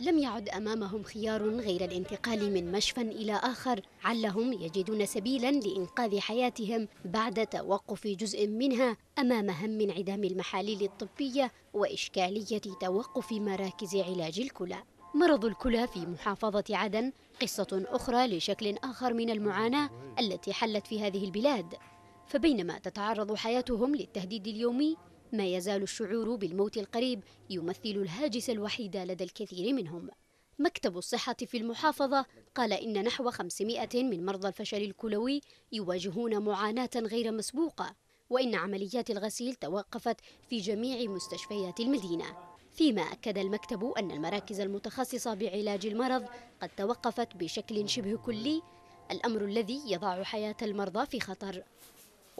لم يعد أمامهم خيار غير الانتقال من مشفى إلى آخر علهم يجدون سبيلا لإنقاذ حياتهم بعد توقف جزء منها أمام هم انعدام المحاليل الطبية وإشكالية توقف مراكز علاج الكلى مرض الكلى في محافظة عدن قصة أخرى لشكل آخر من المعاناة التي حلت في هذه البلاد فبينما تتعرض حياتهم للتهديد اليومي ما يزال الشعور بالموت القريب يمثل الهاجس الوحيد لدى الكثير منهم مكتب الصحة في المحافظة قال إن نحو 500 من مرضى الفشل الكلوي يواجهون معاناة غير مسبوقة وإن عمليات الغسيل توقفت في جميع مستشفيات المدينة فيما أكد المكتب أن المراكز المتخصصة بعلاج المرض قد توقفت بشكل شبه كلي الأمر الذي يضع حياة المرضى في خطر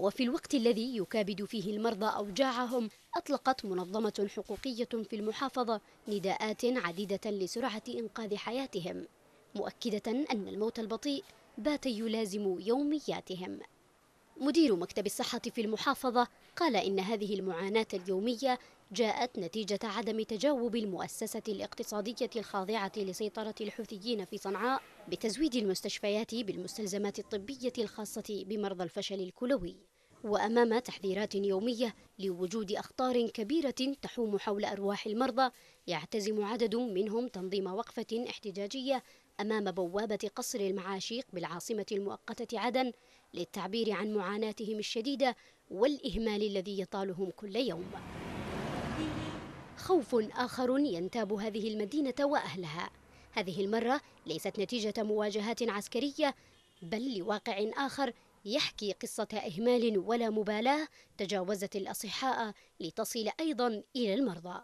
وفي الوقت الذي يكابد فيه المرضى أوجاعهم أطلقت منظمة حقوقية في المحافظة نداءات عديدة لسرعة إنقاذ حياتهم مؤكدة أن الموت البطيء بات يلازم يومياتهم مدير مكتب الصحة في المحافظة قال إن هذه المعاناة اليومية جاءت نتيجة عدم تجاوب المؤسسة الاقتصادية الخاضعة لسيطرة الحوثيين في صنعاء بتزويد المستشفيات بالمستلزمات الطبية الخاصة بمرضى الفشل الكلوي وأمام تحذيرات يومية لوجود أخطار كبيرة تحوم حول أرواح المرضى يعتزم عدد منهم تنظيم وقفة احتجاجية أمام بوابة قصر المعاشيق بالعاصمة المؤقتة عدن للتعبير عن معاناتهم الشديدة والإهمال الذي يطالهم كل يوم خوف آخر ينتاب هذه المدينة وأهلها هذه المرة ليست نتيجة مواجهات عسكرية بل لواقع آخر يحكي قصة إهمال ولا مبالاة تجاوزت الأصحاء لتصل أيضا إلى المرضى